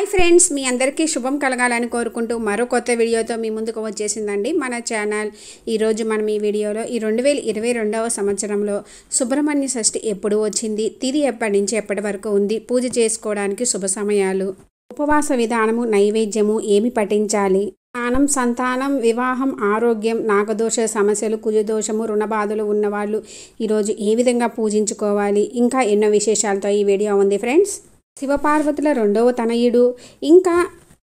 hi friends మీ అందరికీ శుభం కలగాలని కోరుకుంటూ మరో కొత్త వీడియోతో మీ ముందుకు వచ్చేసిందండి మన ఛానల్ ఈరోజు మనం ఈ వీడియోలో ఈ రెండు వేల ఇరవై రెండవ సంవత్సరంలో సుబ్రహ్మణ్య షష్ఠి ఎప్పుడు వచ్చింది తిది ఎప్పటి నుంచి ఎప్పటి వరకు ఉంది పూజ చేసుకోవడానికి శుభ సమయాలు ఉపవాస విధానము నైవేద్యము ఏమి పఠించాలి స్నానం సంతానం వివాహం ఆరోగ్యం నాగదోష సమస్యలు కుజదోషము రుణబాధలు ఉన్నవాళ్ళు ఈరోజు ఏ విధంగా పూజించుకోవాలి ఇంకా ఎన్నో విశేషాలతో ఈ వీడియో ఉంది ఫ్రెండ్స్ శివపార్వతుల రెండవ తనయుడు ఇంకా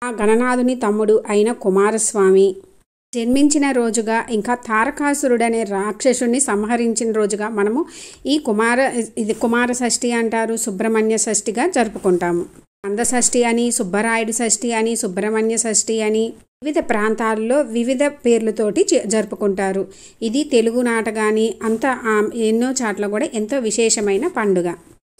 ఆ గణనాథుని తమ్ముడు అయిన కుమారస్వామి జన్మించిన రోజుగా ఇంకా తారకాసురుడనే రాక్షసుని సంహరించిన రోజుగా మనము ఈ కుమార ఇది కుమార షష్ఠి అంటారు సుబ్రహ్మణ్య షష్ఠిగా జరుపుకుంటాము అందషష్ఠి అని సుబ్బరాయుడు షష్ఠి అని సుబ్రహ్మణ్య షష్ఠి అని వివిధ ప్రాంతాల్లో వివిధ పేర్లతోటి జరుపుకుంటారు ఇది నాట కానీ అంత ఎన్నో చాట్ల కూడా ఎంతో విశేషమైన పండుగ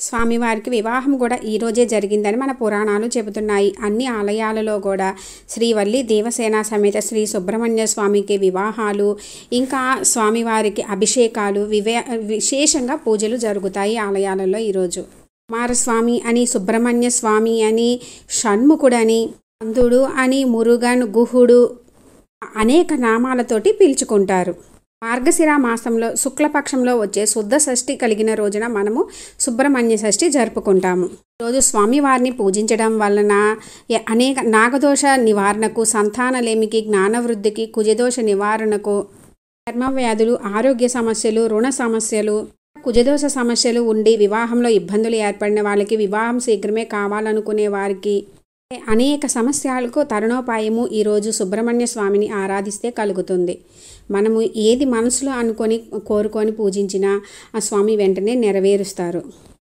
స్వామివారికి వివాహం కూడా ఈరోజే జరిగిందని మన పురాణాలు చెబుతున్నాయి అన్ని ఆలయాలలో కూడా శ్రీవల్లి దేవసేన సమేత శ్రీ సుబ్రహ్మణ్య స్వామికి వివాహాలు ఇంకా స్వామివారికి అభిషేకాలు వివే విశేషంగా పూజలు జరుగుతాయి ఆలయాలలో ఈరోజు కుమారస్వామి అని సుబ్రహ్మణ్య స్వామి అని షణ్ముఖుడని అంధుడు అని మురుగన్ గుహుడు అనేక నామాలతోటి పిలుచుకుంటారు మార్గశిర మాసంలో శుక్లపక్షంలో వచ్చే శుద్ధ షష్ఠి కలిగిన రోజున మనము సుబ్రహ్మణ్య షష్ఠి జరుపుకుంటాము రోజు స్వామివారిని పూజించడం వలన అనేక నాగదోష నివారణకు సంతానలేమికి జ్ఞానవృద్ధికి కుజదోష నివారణకు చర్మవ్యాధులు ఆరోగ్య సమస్యలు రుణ సమస్యలు కుజదోష సమస్యలు ఉండి వివాహంలో ఇబ్బందులు ఏర్పడిన వాళ్ళకి వివాహం శీఘ్రమే కావాలనుకునే వారికి అనేక సమస్యలకు తరుణోపాయము ఈరోజు సుబ్రహ్మణ్య స్వామిని ఆరాధిస్తే కలుగుతుంది మనము ఏది మనసులో అనుకొని కోరుకొని పూజించినా ఆ స్వామి వెంటనే నెరవేరుస్తారు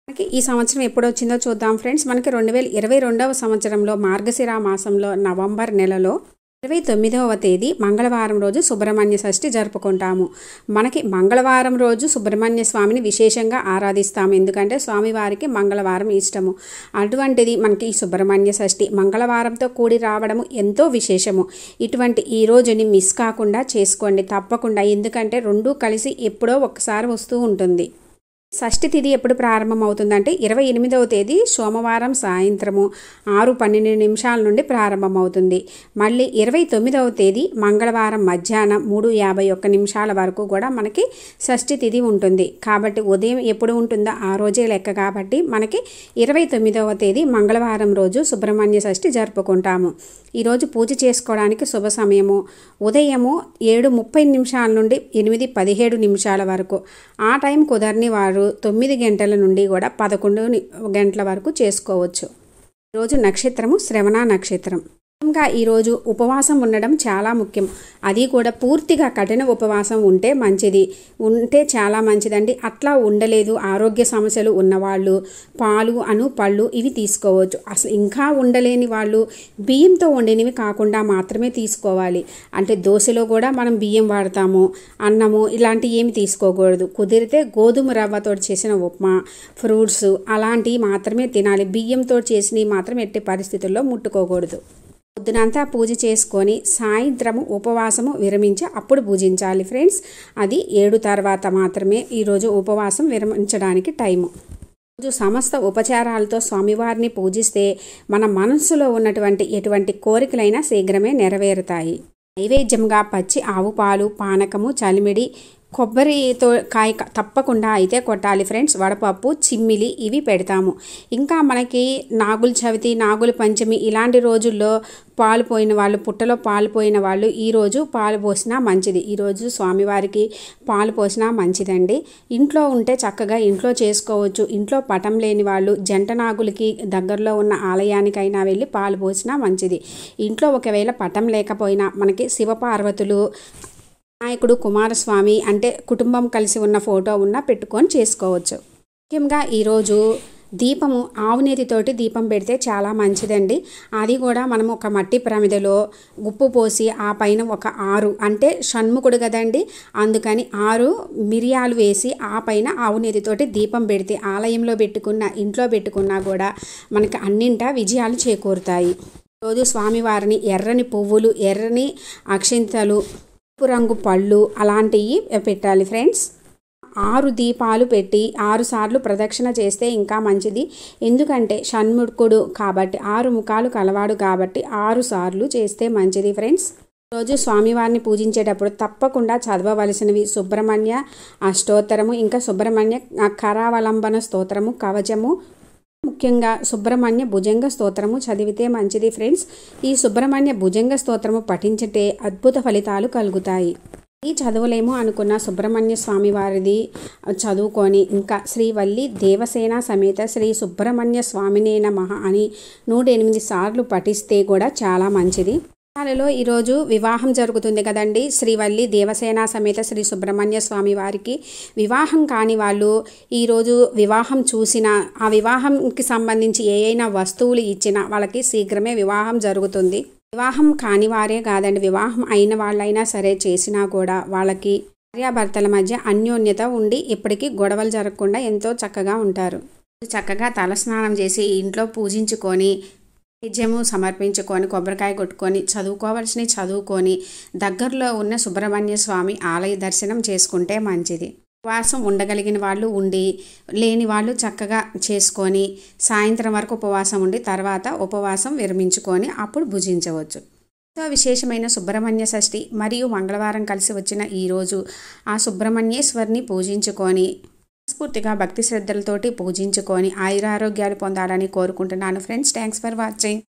మనకి ఈ సంవత్సరం ఎప్పుడు వచ్చిందో చూద్దాం ఫ్రెండ్స్ మనకి రెండు వేల ఇరవై రెండవ సంవత్సరంలో మార్గశిరా మాసంలో నవంబర్ నెలలో ఇరవై తొమ్మిదవ తేదీ మంగళవారం రోజు సుబ్రహ్మణ్య షష్ఠి జరుపుకుంటాము మనకి మంగళవారం రోజు సుబ్రహ్మణ్య స్వామిని విశేషంగా ఆరాధిస్తాము ఎందుకంటే స్వామివారికి మంగళవారం ఇష్టము అటువంటిది మనకి ఈ సుబ్రహ్మణ్య షష్ఠి మంగళవారంతో కూడి రావడం ఎంతో విశేషము ఇటువంటి ఈ రోజుని మిస్ కాకుండా చేసుకోండి తప్పకుండా ఎందుకంటే రెండూ కలిసి ఎప్పుడో ఒకసారి వస్తూ ఉంటుంది షష్ఠి తిథి ఎప్పుడు ప్రారంభమవుతుందంటే ఇరవై ఎనిమిదవ తేదీ సోమవారం సాయంత్రము ఆరు పన్నెండు నిమిషాల నుండి ప్రారంభమవుతుంది మళ్ళీ ఇరవై తొమ్మిదవ తేదీ మంగళవారం మధ్యాహ్నం మూడు యాభై ఒక్క నిమిషాల వరకు కూడా మనకి షష్ఠి తిథి ఉంటుంది కాబట్టి ఉదయం ఎప్పుడు ఉంటుందో ఆ రోజే లెక్క కాబట్టి మనకి ఇరవై తొమ్మిదవ తేదీ మంగళవారం రోజు సుబ్రహ్మణ్య షష్ఠి జరుపుకుంటాము ఈరోజు పూజ చేసుకోవడానికి శుభ సమయము ఉదయము ఏడు ముప్పై నిమిషాల నుండి ఎనిమిది పదిహేడు నిమిషాల వరకు ఆ టైం కుదరని వారు మీరు తొమ్మిది గంటల నుండి కూడా పదకొండు గంటల వరకు చేసుకోవచ్చు రోజు నక్షత్రము శ్రవణ నక్షత్రం ఇంకా ఈరోజు ఉపవాసం ఉండడం చాలా ముఖ్యం అది కూడా పూర్తిగా కఠిన ఉపవాసం ఉంటే మంచిది ఉంటే చాలా మంచిదండి అట్లా ఉండలేదు ఆరోగ్య సమస్యలు ఉన్నవాళ్ళు పాలు అను పళ్ళు ఇవి తీసుకోవచ్చు అసలు ఇంకా ఉండలేని వాళ్ళు బియ్యంతో వండినవి కాకుండా మాత్రమే తీసుకోవాలి అంటే దోశలో కూడా మనం బియ్యం వాడతాము అన్నము ఇలాంటివి ఏమి తీసుకోకూడదు కుదిరితే గోధుమ రవ్వతో చేసిన ఉప్మా ఫ్రూట్స్ అలాంటివి మాత్రమే తినాలి బియ్యంతో చేసినవి మాత్రం ఎట్టి పరిస్థితుల్లో ముట్టుకోకూడదు పొద్దునంతా పూజ చేసుకొని సాయంత్రము ఉపవాసము విరమించి అప్పుడు పూజించాలి ఫ్రెండ్స్ అది ఏడు తర్వాత మాత్రమే ఈరోజు ఉపవాసం విరమించడానికి టైము రోజు సమస్త ఉపచారాలతో స్వామివారిని పూజిస్తే మన మనస్సులో ఉన్నటువంటి ఎటువంటి కోరికలైనా శీఘ్రమే నెరవేరుతాయి నైవేద్యంగా పచ్చి ఆవు పాలు పానకము చలిమిడి కొబ్బరితో కాయ తప్పకుండా అయితే కొట్టాలి ఫ్రెండ్స్ వడపప్పు చిమ్మిలి ఇవి పెడతాము ఇంకా మనకి నాగుల చవితి నాగుల పంచమి ఇలాంటి రోజుల్లో పాలు పోయిన వాళ్ళు పుట్టలో పాలు పోయిన వాళ్ళు ఈరోజు పాలు పోసినా మంచిది ఈరోజు స్వామివారికి పాలు పోసినా మంచిదండి ఇంట్లో ఉంటే చక్కగా ఇంట్లో చేసుకోవచ్చు ఇంట్లో పటం లేని వాళ్ళు జంట నాగులకి దగ్గరలో ఉన్న ఆలయానికైనా వెళ్ళి పాలు పోసినా మంచిది ఇంట్లో ఒకవేళ పటం లేకపోయినా మనకి శివపార్వతులు నాయకుడు కుమారస్వామి అంటే కుటుంబం కలిసి ఉన్న ఫోటో ఉన్న పెట్టుకొని చేసుకోవచ్చు ముఖ్యంగా ఈరోజు దీపము ఆవునేతితోటి దీపం పెడితే చాలా మంచిదండి అది కూడా మనం ఒక మట్టి ప్రమిదలో ఉప్పు పోసి ఆ పైన ఒక ఆరు అంటే షణ్ముఖుడు కదండి అందుకని ఆరు మిరియాలు వేసి ఆ పైన ఆవునేతితోటి దీపం పెడితే ఆలయంలో పెట్టుకున్న ఇంట్లో పెట్టుకున్నా కూడా మనకి అన్నింటా విజయాలు చేకూరుతాయి రోజు స్వామివారిని ఎర్రని పువ్వులు ఎర్రని అక్షింతలు పసుపు రంగు పళ్ళు అలాంటివి పెట్టాలి ఫ్రెండ్స్ ఆరు దీపాలు పెట్టి ఆరు సార్లు ప్రదక్షిణ చేస్తే ఇంకా మంచిది ఎందుకంటే షణ్ముఖుడు కాబట్టి ఆరు ముఖాలు కలవాడు కాబట్టి ఆరు సార్లు చేస్తే మంచిది ఫ్రెండ్స్ రోజు స్వామివారిని పూజించేటప్పుడు తప్పకుండా చదవవలసినవి సుబ్రహ్మణ్య అష్టోత్తరము ఇంకా సుబ్రహ్మణ్య కరావలంబన స్తోత్రము కవచము ముఖ్యంగా సుబ్రహ్మణ్య భుజంగ స్తోత్రము చదివితే మంచిది ఫ్రెండ్స్ ఈ సుబ్రహ్మణ్య భుజంగ స్తోత్రము పఠించటే అద్భుత ఫలితాలు కలుగుతాయి ఈ చదువులేమో అనుకున్న సుబ్రహ్మణ్య స్వామి వారిది చదువుకొని ఇంకా శ్రీవల్లి దేవసేన సమేత శ్రీ సుబ్రహ్మణ్య స్వామినేన మహా అని నూట ఎనిమిది సార్లు పఠిస్తే కూడా చాలా మంచిది ఈ ఈరోజు వివాహం జరుగుతుంది కదండి శ్రీవల్లి దేవసేన సమేత శ్రీ సుబ్రహ్మణ్య స్వామి వారికి వివాహం కాని వాళ్ళు ఈరోజు వివాహం చూసిన ఆ వివాహంకి సంబంధించి ఏ అయినా వస్తువులు ఇచ్చినా వాళ్ళకి శీఘ్రమే వివాహం జరుగుతుంది వివాహం కాని వారే కాదండి వివాహం అయిన వాళ్ళైనా సరే చేసినా కూడా వాళ్ళకి భార్యాభర్తల మధ్య అన్యోన్యత ఉండి ఇప్పటికీ గొడవలు జరగకుండా ఎంతో చక్కగా ఉంటారు చక్కగా తలస్నానం చేసి ఇంట్లో పూజించుకొని వైద్యము సమర్పించుకొని కొబ్బరికాయ కొట్టుకొని చదువుకోవాల్సినవి చదువుకొని దగ్గరలో ఉన్న సుబ్రహ్మణ్య స్వామి ఆలయ దర్శనం చేసుకుంటే మంచిది ఉపవాసం ఉండగలిగిన వాళ్ళు ఉండి లేని వాళ్ళు చక్కగా చేసుకొని సాయంత్రం వరకు ఉపవాసం ఉండి తర్వాత ఉపవాసం విరమించుకొని అప్పుడు భుజించవచ్చు ఎంతో విశేషమైన సుబ్రహ్మణ్య షష్ఠి మరియు మంగళవారం కలిసి వచ్చిన ఈరోజు ఆ సుబ్రహ్మణ్యేశ్వరిని పూజించుకొని స్ఫూర్తిగా భక్తి శ్రద్ధలతోటి పూజించుకొని ఆయురారోగ్యాలు పొందాలని కోరుకుంటున్నాను ఫ్రెండ్స్ థ్యాంక్స్ ఫర్ వాచింగ్